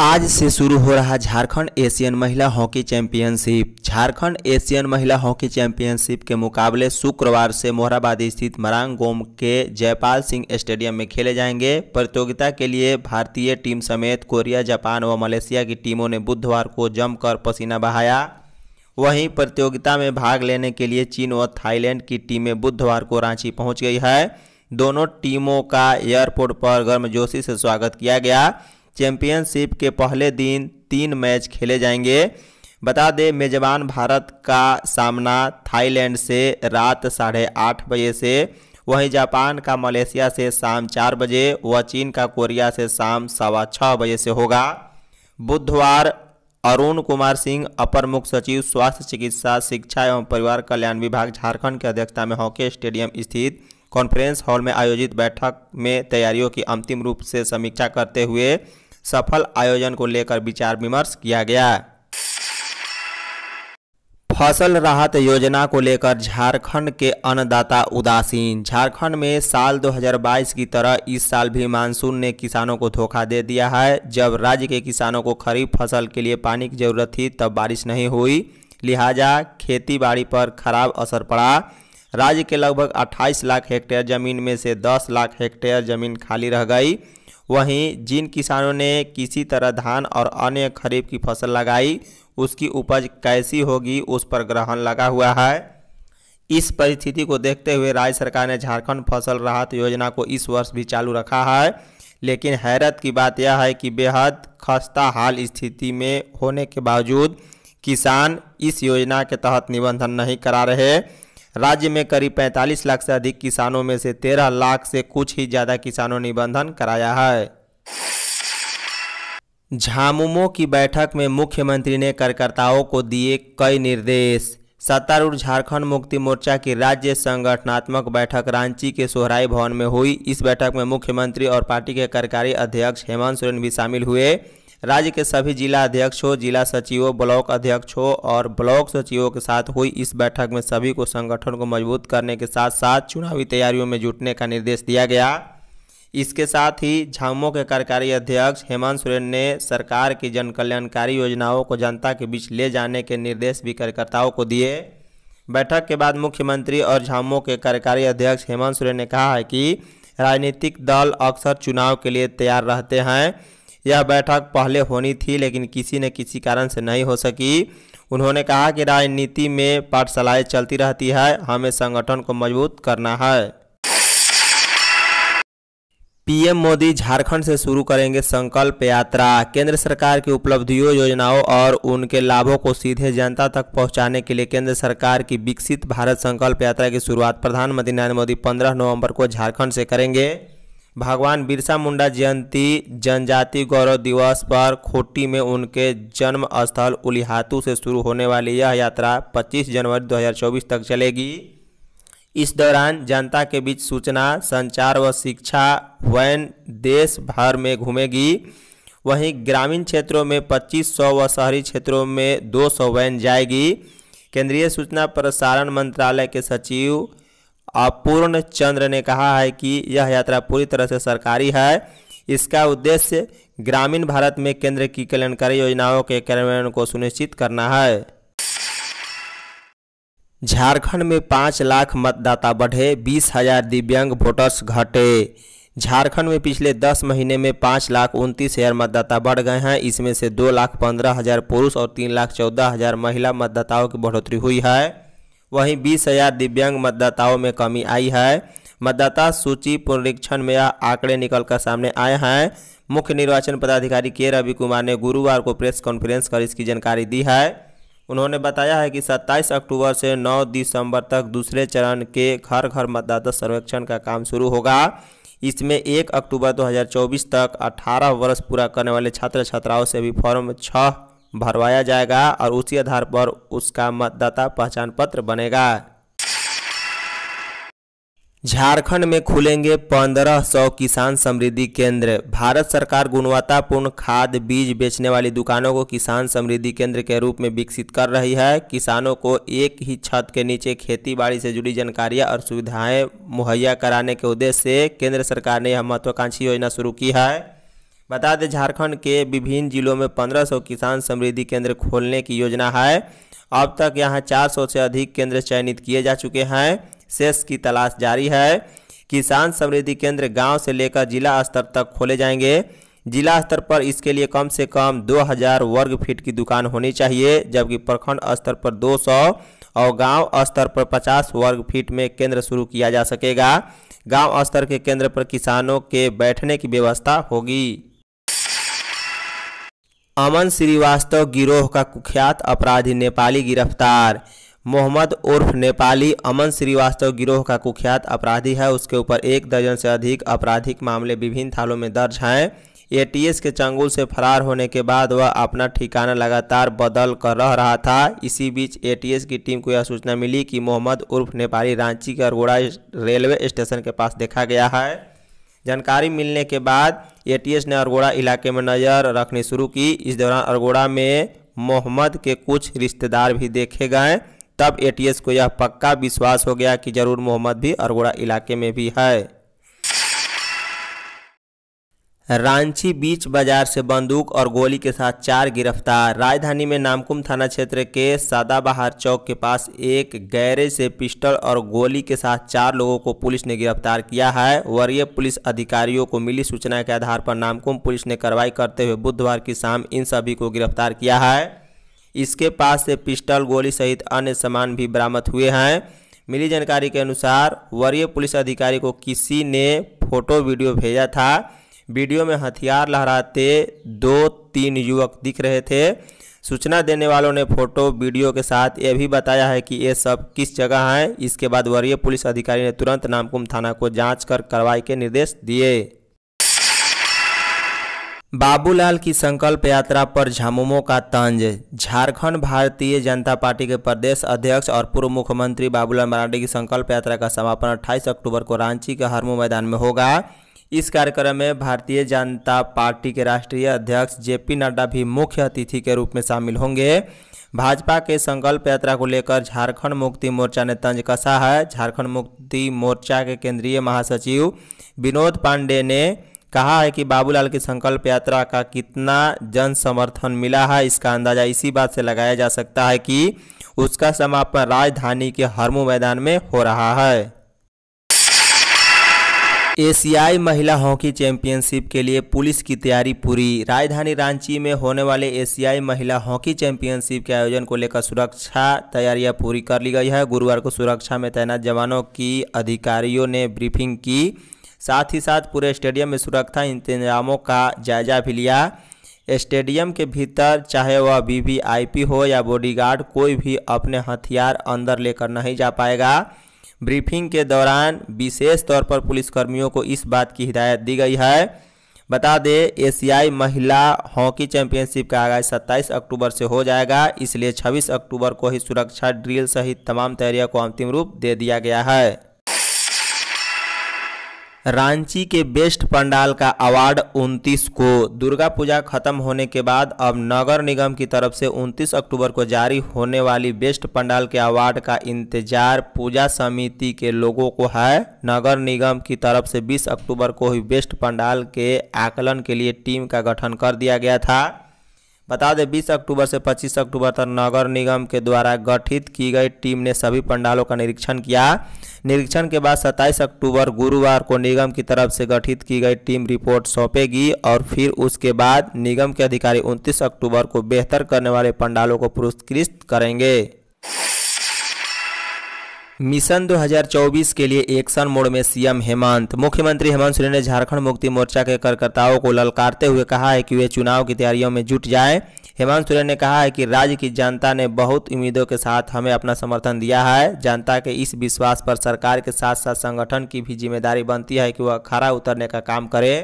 आज से शुरू हो रहा झारखंड एशियन महिला हॉकी चैंपियनशिप झारखंड एशियन महिला हॉकी चैंपियनशिप के मुकाबले शुक्रवार से मोहराबाद स्थित मरांगोम के जयपाल सिंह स्टेडियम में खेले जाएंगे प्रतियोगिता के लिए भारतीय टीम समेत कोरिया जापान व मलेशिया की टीमों ने बुधवार को जमकर पसीना बहाया वहीं प्रतियोगिता में भाग लेने के लिए चीन व थाईलैंड की टीमें बुधवार को रांची पहुँच गई है दोनों टीमों का एयरपोर्ट पर गर्मजोशी से स्वागत किया गया चैंपियनशिप के पहले दिन तीन मैच खेले जाएंगे बता दें मेजबान भारत का सामना थाईलैंड से रात साढ़े आठ बजे से वहीं जापान का मलेशिया से शाम चार बजे व चीन का कोरिया से शाम सवा छः बजे से होगा बुधवार अरुण कुमार सिंह अपर मुख्य सचिव स्वास्थ्य चिकित्सा शिक्षा एवं परिवार कल्याण विभाग झारखंड की अध्यक्षता में हॉकी स्टेडियम स्थित कॉन्फ्रेंस हॉल में आयोजित बैठक में तैयारियों की अंतिम रूप से समीक्षा करते हुए सफल आयोजन को लेकर विचार विमर्श किया गया फसल राहत योजना को लेकर झारखंड के अन्नदाता उदासीन झारखंड में साल 2022 की तरह इस साल भी मानसून ने किसानों को धोखा दे दिया है जब राज्य के किसानों को खरीफ फसल के लिए पानी की जरूरत थी तब बारिश नहीं हुई लिहाजा खेती बाड़ी पर खराब असर पड़ा राज्य के लगभग 28 लाख हेक्टेयर जमीन में से 10 लाख हेक्टेयर जमीन खाली रह गई वहीं जिन किसानों ने किसी तरह धान और अन्य खरीफ की फसल लगाई उसकी उपज कैसी होगी उस पर ग्रहण लगा हुआ है इस परिस्थिति को देखते हुए राज्य सरकार ने झारखंड फसल राहत योजना को इस वर्ष भी चालू रखा है लेकिन हैरत की बात यह है कि बेहद खस्ता हाल स्थिति में होने के बावजूद किसान इस योजना के तहत निबंधन नहीं करा रहे राज्य में करीब 45 लाख से अधिक किसानों में से 13 लाख से कुछ ही ज़्यादा किसानों निबंधन कराया है झामुमो की बैठक में मुख्यमंत्री ने कार्यकर्ताओं को दिए कई निर्देश सत्तारूढ़ झारखंड मुक्ति मोर्चा की राज्य संगठनात्मक बैठक रांची के सोहराई भवन में हुई इस बैठक में मुख्यमंत्री और पार्टी के कार्यकारी अध्यक्ष हेमंत सोरेन भी शामिल हुए राज्य के सभी जिला अध्यक्ष हो जिला सचिवों ब्लॉक अध्यक्ष हो और ब्लॉक सचिवों के साथ हुई इस बैठक में सभी को संगठन को मजबूत करने के साथ साथ चुनावी तैयारियों में जुटने का निर्देश दिया गया इसके साथ ही झामो के कार्यकारी अध्यक्ष हेमंत सोरेन ने सरकार की जनकल्याणकारी योजनाओं को जनता के बीच ले जाने के निर्देश भी कार्यकर्ताओं को दिए बैठक के बाद मुख्यमंत्री और झामो के कार्यकारी अध्यक्ष हेमंत सोरेन ने कहा है कि राजनीतिक दल अक्सर चुनाव के लिए तैयार रहते हैं यह बैठक पहले होनी थी लेकिन किसी न किसी कारण से नहीं हो सकी उन्होंने कहा कि राजनीति में पाठशालाएँ चलती रहती है हमें संगठन को मजबूत करना है पीएम मोदी झारखंड से शुरू करेंगे संकल्प यात्रा केंद्र सरकार की उपलब्धियों योजनाओं और उनके लाभों को सीधे जनता तक पहुंचाने के लिए केंद्र सरकार की विकसित भारत संकल्प यात्रा की शुरुआत प्रधानमंत्री नरेंद्र मोदी 15 नवंबर को झारखंड से करेंगे भगवान बिरसा मुंडा जयंती जनजाति गौरव दिवस पर खोटी में उनके जन्म स्थल उलिहातू से शुरू होने वाली यह यात्रा 25 जनवरी 2024 तक चलेगी इस दौरान जनता के बीच सूचना संचार व शिक्षा वैन देश भर में घूमेगी वहीं ग्रामीण क्षेत्रों में 2500 व शहरी क्षेत्रों में 200 वैन जाएगी केंद्रीय सूचना प्रसारण मंत्रालय के सचिव और पूर्ण चंद्र ने कहा है कि यह यात्रा पूरी तरह से सरकारी है इसका उद्देश्य ग्रामीण भारत में केंद्र की कल्याणकारी योजनाओं के कार्यान्वयन को सुनिश्चित करना है झारखंड में पाँच लाख मतदाता बढ़े बीस हजार दिव्यांग वोटर्स घटे झारखंड में पिछले दस महीने में पाँच लाख उनतीस हज़ार मतदाता बढ़ गए हैं इसमें से दो लाख पंद्रह हज़ार पुरुष और तीन लाख चौदह हज़ार महिला मतदाताओं की बढ़ोतरी हुई है वहीं बीस हजार दिव्यांग मतदाताओं में कमी आई है मतदाता सूची पुनरीक्षण में यह आंकड़े निकलकर सामने आए हैं मुख्य निर्वाचन पदाधिकारी के रवि कुमार ने गुरुवार को प्रेस कॉन्फ्रेंस कर इसकी जानकारी दी है उन्होंने बताया है कि 27 अक्टूबर से 9 दिसंबर तक दूसरे चरण के घर घर मतदाता सर्वेक्षण का काम शुरू होगा इसमें 1 अक्टूबर 2024 तक 18 वर्ष पूरा करने वाले छात्र छात्राओं से भी फॉर्म छः भरवाया जाएगा और उसी आधार पर उसका मतदाता पहचान पत्र बनेगा झारखंड में खुलेंगे 1500 किसान समृद्धि केंद्र भारत सरकार गुणवत्तापूर्ण खाद बीज बेचने वाली दुकानों को किसान समृद्धि केंद्र के रूप में विकसित कर रही है किसानों को एक ही छत के नीचे खेती बाड़ी से जुड़ी जानकारियां और सुविधाएं मुहैया कराने के उद्देश्य से केंद्र सरकार ने यह महत्वाकांक्षी योजना शुरू की है बता दें झारखंड के विभिन्न जिलों में 1500 किसान समृद्धि केंद्र खोलने की योजना है अब तक यहां 400 से अधिक केंद्र चयनित किए जा चुके हैं शेष की तलाश जारी है किसान समृद्धि केंद्र गांव से लेकर जिला स्तर तक खोले जाएंगे जिला स्तर पर इसके लिए कम से कम 2000 वर्ग फीट की दुकान होनी चाहिए जबकि प्रखंड स्तर पर 200 और गांव स्तर पर 50 वर्ग फीट में केंद्र शुरू किया जा सकेगा गांव स्तर के केंद्र पर किसानों के बैठने की व्यवस्था होगी अमन श्रीवास्तव गिरोह का कुख्यात अपराधी नेपाली गिरफ्तार मोहम्मद उर्फ नेपाली अमन श्रीवास्तव गिरोह का कुख्यात अपराधी है उसके ऊपर एक दर्जन से अधिक आपराधिक मामले विभिन्न थानों में दर्ज हैं एटीएस के चंगुल से फरार होने के बाद वह अपना ठिकाना लगातार बदल कर रह रहा था इसी बीच एटीएस की टीम को यह सूचना मिली कि मोहम्मद उर्फ नेपाली रांची के अरगोड़ा रेलवे स्टेशन के पास देखा गया है जानकारी मिलने के बाद एटीएस ने अरगोड़ा इलाके में नज़र रखनी शुरू की इस दौरान अरगोड़ा में मोहम्मद के कुछ रिश्तेदार भी देखे गए तब एटीएस को यह पक्का विश्वास हो गया कि जरूर मोहम्मद भी अरगोड़ा इलाके में भी है रांची बीच बाजार से बंदूक और गोली के साथ चार गिरफ्तार राजधानी में नामकुम थाना क्षेत्र के सादाबहार चौक के पास एक गैरेज से पिस्टल और गोली के साथ चार लोगों को पुलिस ने गिरफ्तार किया है वरीय पुलिस अधिकारियों को मिली सूचना के आधार पर नामकुम पुलिस ने कार्रवाई करते हुए बुधवार की शाम इन सभी को गिरफ्तार किया है इसके पास से पिस्टल गोली सहित अन्य सामान भी बरामद हुए हैं मिली जानकारी के अनुसार वरीय पुलिस अधिकारी को किसी ने फोटो वीडियो भेजा था वीडियो में हथियार लहराते दो तीन युवक दिख रहे थे सूचना देने वालों ने फोटो वीडियो के साथ यह भी बताया है कि ये सब किस जगह हैं इसके बाद वरीय पुलिस अधिकारी ने तुरंत नामकुम थाना को जांच कर कार्रवाई के निर्देश दिए बाबूलाल की संकल्प यात्रा पर झामुमो का तंज झारखंड भारतीय जनता पार्टी के प्रदेश अध्यक्ष और पूर्व मुख्यमंत्री बाबूलाल मरांडी की संकल्प यात्रा का समापन 28 अक्टूबर को रांची के हरमू मैदान में होगा इस कार्यक्रम में भारतीय जनता पार्टी के राष्ट्रीय अध्यक्ष जेपी नड्डा भी मुख्य अतिथि के रूप में शामिल होंगे भाजपा के संकल्प यात्रा को लेकर झारखंड मुक्ति मोर्चा ने तंज कसा है झारखंड मुक्ति मोर्चा के केंद्रीय महासचिव विनोद पांडे ने कहा है कि बाबूलाल की संकल्प यात्रा का कितना जन समर्थन मिला है इसका अंदाजा इसी बात से लगाया जा सकता है कि उसका समापन राजधानी के हरमू मैदान में हो रहा है एशियाई महिला हॉकी चैंपियनशिप के लिए पुलिस की तैयारी पूरी राजधानी रांची में होने वाले एशियाई महिला हॉकी चैंपियनशिप के आयोजन को लेकर सुरक्षा तैयारियां पूरी कर ली गई है गुरुवार को सुरक्षा में तैनात जवानों की अधिकारियों ने ब्रीफिंग की साथ ही साथ पूरे स्टेडियम में सुरक्षा इंतजामों का जायजा भी लिया स्टेडियम के भीतर चाहे वह वी हो या बॉडीगार्ड कोई भी अपने हथियार अंदर लेकर नहीं जा पाएगा ब्रीफिंग के दौरान विशेष तौर पर पुलिसकर्मियों को इस बात की हिदायत दी गई है बता दें एशियाई महिला हॉकी चैंपियनशिप का आगाज 27 अक्टूबर से हो जाएगा इसलिए 26 अक्टूबर को ही सुरक्षा ड्रिल सहित तमाम तैयारियों को अंतिम रूप दे दिया गया है रांची के बेस्ट पंडाल का अवार्ड 29 को दुर्गा पूजा खत्म होने के बाद अब नगर निगम की तरफ से 29 अक्टूबर को जारी होने वाली बेस्ट पंडाल के अवार्ड का इंतजार पूजा समिति के लोगों को है नगर निगम की तरफ से 20 अक्टूबर को ही बेस्ट पंडाल के आकलन के लिए टीम का गठन कर दिया गया था बता दें 20 अक्टूबर से 25 अक्टूबर तक नगर निगम के द्वारा गठित की गई टीम ने सभी पंडालों का निरीक्षण किया निरीक्षण के बाद 27 अक्टूबर गुरुवार को निगम की तरफ से गठित की गई टीम रिपोर्ट सौंपेगी और फिर उसके बाद निगम के अधिकारी 29 अक्टूबर को बेहतर करने वाले पंडालों को पुरस्कृत करेंगे मिशन 2024 के लिए एक्शन मोड में सीएम हेमंत मुख्यमंत्री हेमंत सोरेन ने झारखंड मुक्ति मोर्चा के कार्यकर्ताओं को ललकारते हुए कहा है कि वे चुनाव की तैयारियों में जुट जाएं हेमंत सोरेन ने कहा है कि राज्य की जनता ने बहुत उम्मीदों के साथ हमें अपना समर्थन दिया है जनता के इस विश्वास पर सरकार के साथ साथ संगठन की भी जिम्मेदारी बनती है कि वह खरा उतरने का काम करे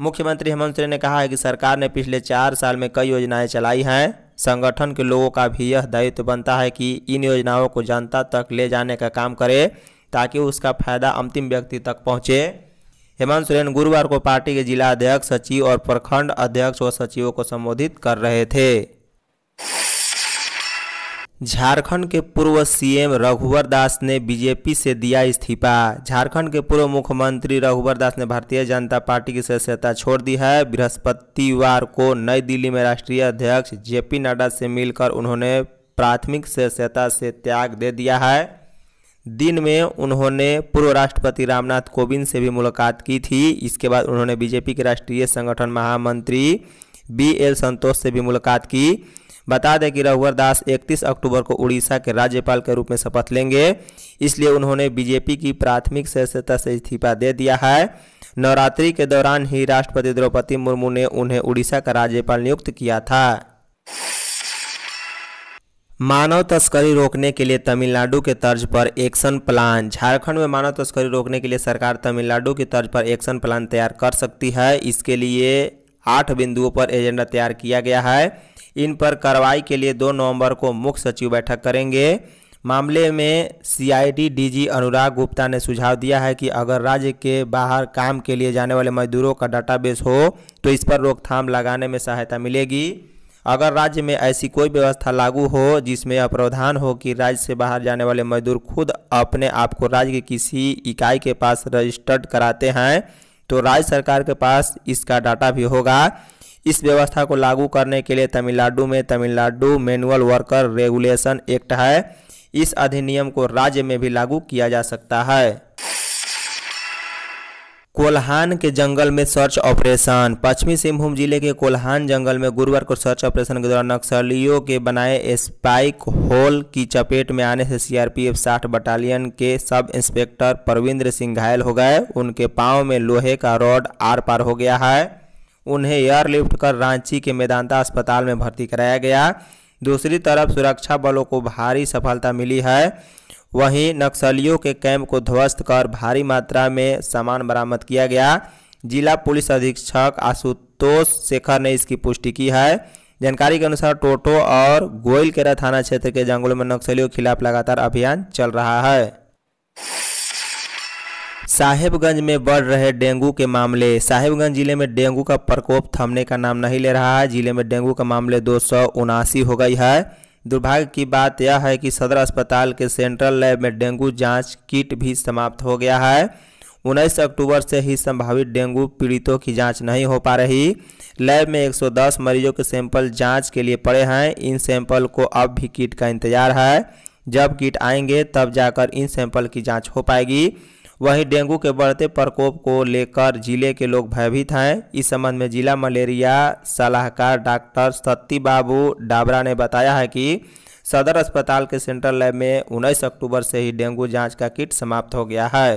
मुख्यमंत्री हेमंत सोरेन ने कहा है कि सरकार ने पिछले चार साल में कई योजनाएँ चलाई हैं संगठन के लोगों का भी यह दायित्व बनता है कि इन योजनाओं को जनता तक ले जाने का काम करे ताकि उसका फायदा अंतिम व्यक्ति तक पहुँचे हेमंत सोरेन गुरुवार को पार्टी के जिला अध्यक्ष सचिव और प्रखंड अध्यक्ष व सचिवों को संबोधित कर रहे थे झारखंड के पूर्व सीएम रघुवर दास ने बीजेपी से दिया इस्तीफा झारखंड के पूर्व मुख्यमंत्री रघुवर दास ने भारतीय जनता पार्टी की सदस्यता छोड़ दी है बृहस्पतिवार को नई दिल्ली में राष्ट्रीय अध्यक्ष जेपी नड्डा से मिलकर उन्होंने प्राथमिक सदस्यता से त्याग दे दिया है दिन में उन्होंने पूर्व राष्ट्रपति रामनाथ कोविंद से भी मुलाकात की थी इसके बाद उन्होंने बीजेपी के राष्ट्रीय संगठन महामंत्री बी एल संतोष से भी मुलाकात की बता दें कि रघुवर दास इकतीस अक्टूबर को उड़ीसा के राज्यपाल के रूप में शपथ लेंगे इसलिए उन्होंने बीजेपी की प्राथमिक सदस्यता से इस्तीफा दे दिया है नवरात्रि के दौरान ही राष्ट्रपति द्रौपदी मुर्मू ने उन्हें उड़ीसा का राज्यपाल नियुक्त किया था मानव तस्करी रोकने के लिए तमिलनाडु के तर्ज पर एक्शन प्लान झारखंड में मानव तस्करी रोकने के लिए सरकार तमिलनाडु की तर्ज पर एक्शन प्लान तैयार कर सकती है इसके लिए आठ बिंदुओं पर एजेंडा तैयार किया गया है इन पर कार्रवाई के लिए दो नवंबर को मुख्य सचिव बैठक करेंगे मामले में सीआईडी डीजी अनुराग गुप्ता ने सुझाव दिया है कि अगर राज्य के बाहर काम के लिए जाने वाले मजदूरों का डाटाबेस हो तो इस पर रोकथाम लगाने में सहायता मिलेगी अगर राज्य में ऐसी कोई व्यवस्था लागू हो जिसमें यह प्रावधान हो कि राज्य से बाहर जाने वाले मजदूर खुद अपने आप को राज्य की किसी इकाई के पास रजिस्टर्ड कराते हैं तो राज्य सरकार के पास इसका डाटा भी होगा इस व्यवस्था को लागू करने के लिए तमिलनाडु में Tamil Nadu manual worker regulation act है इस अधिनियम को राज्य में भी लागू किया जा सकता है कोल्हान के जंगल में सर्च ऑपरेशन पश्चिमी सिंहभूम जिले के कोल्हान जंगल में गुरुवार को सर्च ऑपरेशन के दौरान नक्सलियों के बनाए स्पाइक होल की चपेट में आने से सीआरपीएफ साठ बटालियन के सब इंस्पेक्टर परविंद्र सिंह घायल हो गए उनके पाँव में लोहे का रॉड आर पार हो गया है उन्हें एयरलिफ्ट कर रांची के मेदांता अस्पताल में भर्ती कराया गया दूसरी तरफ सुरक्षा बलों को भारी सफलता मिली है वहीं नक्सलियों के कैंप को ध्वस्त कर भारी मात्रा में सामान बरामद किया गया जिला पुलिस अधीक्षक आशुतोष शेखर ने इसकी पुष्टि की है जानकारी के अनुसार टोटो और गोयल केरा थाना क्षेत्र के जंगलों में नक्सलियों के खिलाफ लगातार अभियान चल रहा है साहिबगंज में बढ़ रहे डेंगू के मामले साहिबगंज जिले में डेंगू का प्रकोप थमने का नाम नहीं ले रहा है जिले में डेंगू का मामले दो हो गई है दुर्भाग्य की बात यह है कि सदर अस्पताल के सेंट्रल लैब में डेंगू जांच किट भी समाप्त हो गया है उन्नीस अक्टूबर से ही संभावित डेंगू पीड़ितों की जांच नहीं हो पा रही लैब में 110 मरीजों के सैंपल जांच के लिए पड़े हैं इन सैंपल को अब भी किट का इंतजार है जब किट आएंगे तब जाकर इन सैंपल की जांच हो पाएगी वहीं डेंगू के बढ़ते प्रकोप को लेकर जिले के लोग भयभीत हैं इस संबंध में जिला मलेरिया सलाहकार डॉक्टर सत्ती बाबू डाबरा ने बताया है कि सदर अस्पताल के सेंट्रल लैब में उन्नीस अक्टूबर से ही डेंगू जांच का किट समाप्त हो गया है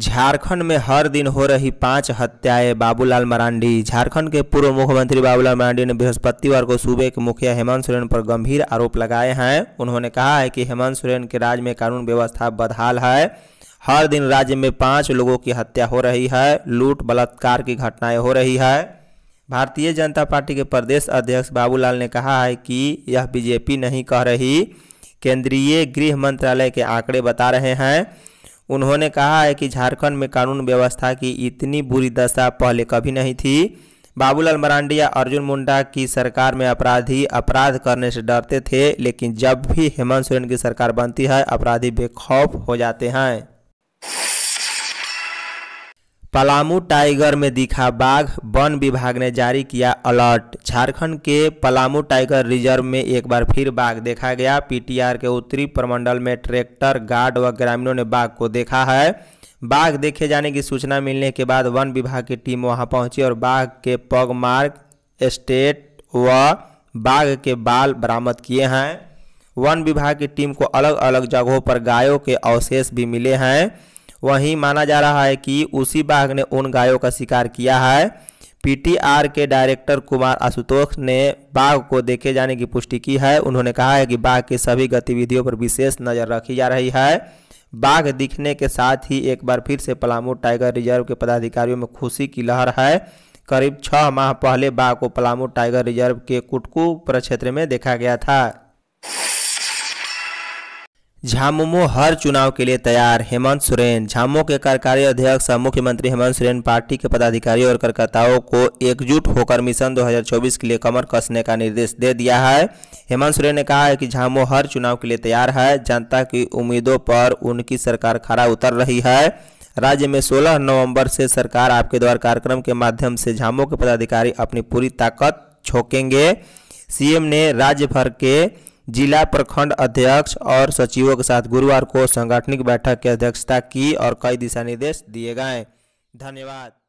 झारखंड में हर दिन हो रही पांच हत्याएं बाबूलाल मरांडी झारखंड के पूर्व मुख्यमंत्री बाबूलाल मरांडी ने बृहस्पतिवार को सूबे के मुखिया हेमंत सोरेन पर गंभीर आरोप लगाए हैं उन्होंने कहा है कि हेमंत सोरेन के राज्य में कानून व्यवस्था बदहाल है हर दिन राज्य में पाँच लोगों की हत्या हो रही है लूट बलात्कार की घटनाएँ हो रही है भारतीय जनता पार्टी के प्रदेश अध्यक्ष बाबूलाल ने कहा है कि यह बीजेपी नहीं कह रही केंद्रीय गृह मंत्रालय के आंकड़े बता रहे हैं उन्होंने कहा है कि झारखंड में कानून व्यवस्था की इतनी बुरी दशा पहले कभी नहीं थी बाबूलाल मरांडिया अर्जुन मुंडा की सरकार में अपराधी अपराध करने से डरते थे लेकिन जब भी हेमंत सोरेन की सरकार बनती है अपराधी बेखौफ हो जाते हैं पलामू टाइगर में दिखा बाघ वन विभाग ने जारी किया अलर्ट झारखंड के पलामू टाइगर रिजर्व में एक बार फिर बाघ देखा गया पीटीआर के उत्तरी प्रमंडल में ट्रैक्टर गार्ड व ग्रामीणों ने बाघ को देखा है बाघ देखे जाने की सूचना मिलने के बाद वन विभाग की टीम वहां पहुंची और बाघ के पगमार्ग स्टेट व बाघ के बाल बरामद किए हैं वन विभाग की टीम को अलग अलग जगहों पर गायों के अवशेष भी मिले हैं वहीं माना जा रहा है कि उसी बाघ ने उन गायों का शिकार किया है पीटीआर के डायरेक्टर कुमार आशुतोष ने बाघ को देखे जाने की पुष्टि की है उन्होंने कहा है कि बाघ की सभी गतिविधियों पर विशेष नज़र रखी जा रही है बाघ दिखने के साथ ही एक बार फिर से पलामू टाइगर रिजर्व के पदाधिकारियों में खुशी की लहर है करीब छः माह पहले बाघ को पलामू टाइगर रिजर्व के कुटकू प्रक्षेत्र में देखा गया था झामुमो हर चुनाव के लिए तैयार हेमंत सोरेन झामुमो के कार्यकारी अध्यक्ष और मुख्यमंत्री हेमंत सोरेन पार्टी के पदाधिकारियों और कार्यकर्ताओं को एकजुट होकर मिशन 2024 के लिए कमर कसने का निर्देश दे दिया है हेमंत सोरेन ने कहा है कि झामुमो हर चुनाव के लिए तैयार है जनता की उम्मीदों पर उनकी सरकार खड़ा उतर रही है राज्य में सोलह नवम्बर से सरकार आपके द्वारा कार्यक्रम के माध्यम से झामुमो के पदाधिकारी अपनी पूरी ताकत छोकेंगे सीएम ने राज्य भर के जिला प्रखंड अध्यक्ष और सचिवों के साथ गुरुवार को सांगठनिक बैठक की अध्यक्षता की और कई दिशा निर्देश दिए गए धन्यवाद